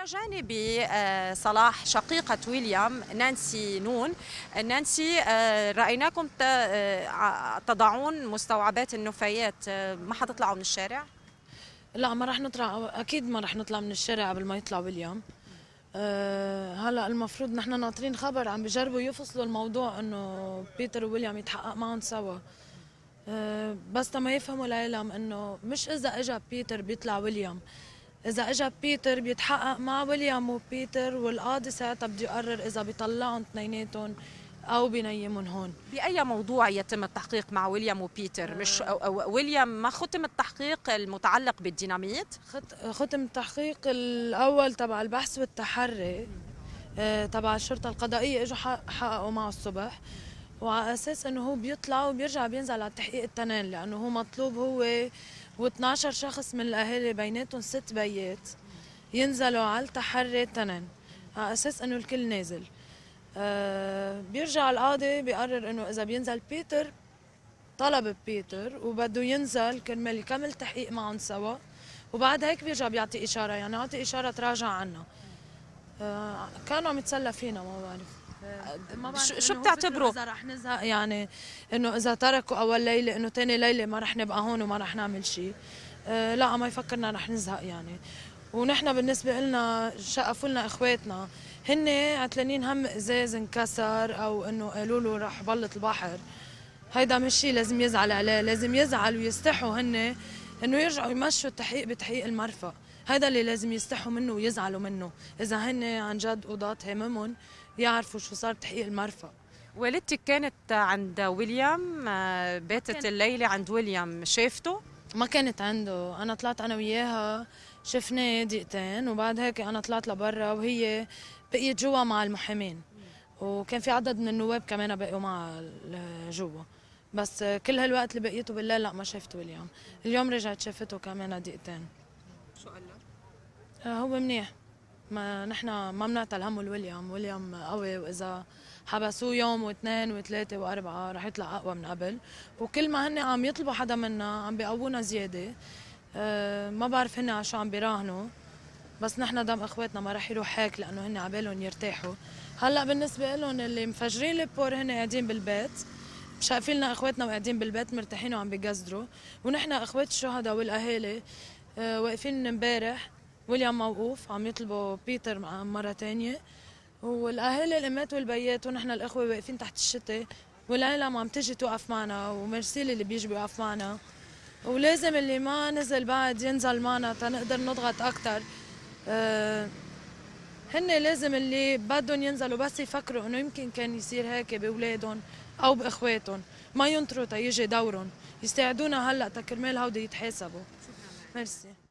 إلى جانب آه، صلاح شقيقة ويليام نانسي نون نانسي آه، رأيناكم آه، تضعون مستوعبات النفايات ما حتطلعوا من الشارع؟ لا ما راح نطلع أكيد ما راح نطلع من الشارع قبل ما يطلع ويليام هلا المفروض نحن ناطرين خبر عم بجربوا يفصلوا الموضوع انه بيتر وويليام يتحقق معهم سوا بس ما يفهموا العالم انه مش اذا إجا بيتر بيطلع ويليام اذا إجا بيتر بيتحقق مع ويليام وبيتر والقاضي ساعتها بده يقرر اذا بيطلعهم اثنيناتهم او بنيمهم هون باي موضوع يتم التحقيق مع ويليام وبيتر مش آه. أو ويليام ما ختم التحقيق المتعلق بالديناميت ختم التحقيق الاول تبع البحث والتحري آه، تبع الشرطه القضائيه اجوا حققوا معه الصبح وعلى اساس انه هو بيطلع وبيرجع بينزل على التحقيق التنين لانه هو مطلوب هو و12 شخص من الاهالي بيناتهم ست بيات ينزلوا على التحري تنن على اساس انه الكل نازل أه بيرجع القاضي بيقرر انه اذا بينزل بيتر طلب بيتر وبده ينزل كرمال يكمل تحقيق معهم سوا وبعد هيك بيرجع بيعطي اشاره يعني اعطي اشاره تراجع عنا أه كانوا عم يتسلى فينا ما بعرف آه، شو بتعتبروا؟ اذا رح نزهق يعني انه اذا تركوا اول ليله انه ثاني ليله ما رح نبقى هون وما رح نعمل شيء آه، لا ما يفكرنا رح نزهق يعني ونحن بالنسبه لنا شقفوا لنا اخواتنا هن عتلانين هم ازاز انكسر او انه قالوا له رح بلط البحر هيدا مش شيء لازم يزعل عليه لازم يزعل ويستحوا هن انه يرجعوا يمشوا التحقيق بتحقيق المرفأ هذا اللي لازم يستحوا منه ويزعلوا منه إذا هن عن جد قضاة هممهم يعرفوا شو صار تحقيق المرفأ والدتك كانت عند ويليام آه، باتت الليلة عند ويليام شافته؟ ما كانت عنده أنا طلعت أنا وياها شفناه دقيقتين وبعد هيك أنا طلعت لبرا وهي بقيت جوا مع المحامين وكان في عدد من النواب كمان بقوا مع جوا بس كل هالوقت اللي بقيته بالليل لا ما شفت ويليام اليوم رجعت شافته كمان دقيقتين شو قال لك؟ آه، هو منيح ما نحن ما بنعطى همه لويليام، ويليام قوي واذا حبسوه يوم واثنين وثلاثه واربعه رح يطلع اقوى من قبل وكل ما هن عم يطلبوا حدا منا عم بيقوونا زياده آه، ما بعرف هن شو عم بيراهنوا بس نحن دم اخواتنا ما رح يروح هيك لانه هن على يرتاحوا هلا بالنسبه لهم اللي مفجرين البور هن قاعدين بالبيت شايفين لنا اخواتنا وقاعدين بالبيت مرتاحين وعم بيقزروا ونحن اخوات الشهداء والاهالي آه، واقفين امبارح ويليام موقوف عم يطلبوا بيتر مرة تانية والأهالي الأمات والبيات ونحن الأخوة واقفين تحت الشتاء والعالم عم تجي توقف معنا ومرسيل اللي بيجي بيوقف معنا ولازم اللي ما نزل بعد ينزل معنا تنقدر نضغط أكثر أه هن لازم اللي بدهم ينزلوا بس يفكروا انه يمكن كان يصير هيك باولادهم او باخواتهم ما ينطروا تيجي دورهم يساعدونا هلا تكرمال هودي يتحاسبوا ميرسي